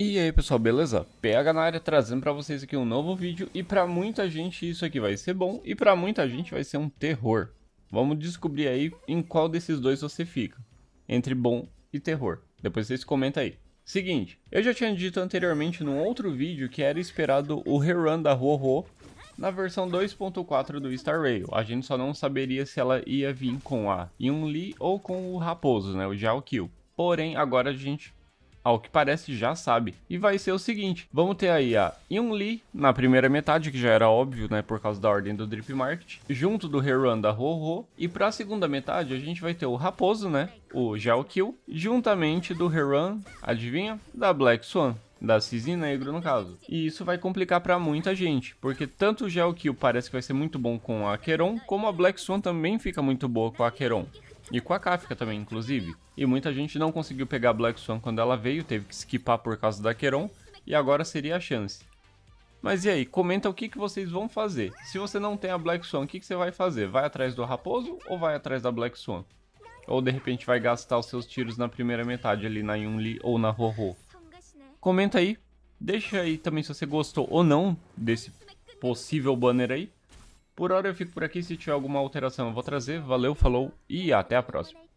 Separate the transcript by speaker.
Speaker 1: E aí pessoal, beleza? Pega na área trazendo para vocês aqui um novo vídeo e para muita gente isso aqui vai ser bom e para muita gente vai ser um terror. Vamos descobrir aí em qual desses dois você fica, entre bom e terror. Depois vocês comentam aí. Seguinte, eu já tinha dito anteriormente num outro vídeo que era esperado o rerun da Roho na versão 2.4 do Star Rail. A gente só não saberia se ela ia vir com a Yun-Li ou com o Raposo, né, o Jao Kill. Porém, agora a gente ao que parece já sabe. E vai ser o seguinte: vamos ter aí a Yun Lee na primeira metade, que já era óbvio, né, por causa da ordem do Drip Market, junto do Heron da Ho-Ho. E pra segunda metade, a gente vai ter o Raposo, né, o Gel Kill, juntamente do Heron, adivinha? Da Black Swan da Cisne Negro no caso. E isso vai complicar para muita gente, porque tanto o Gel Kill parece que vai ser muito bom com a Queron, como a Black Swan também fica muito boa com a Queron. E com a Kafka também, inclusive. E muita gente não conseguiu pegar Black Swan quando ela veio, teve que skipar por causa da Queron, e agora seria a chance. Mas e aí, comenta o que, que vocês vão fazer. Se você não tem a Black Swan, o que, que você vai fazer? Vai atrás do Raposo ou vai atrás da Black Swan? Ou de repente vai gastar os seus tiros na primeira metade ali na Yunli ou na Roho? Comenta aí, deixa aí também se você gostou ou não desse possível banner aí. Por hora eu fico por aqui, se tiver alguma alteração eu vou trazer. Valeu, falou e até a próxima.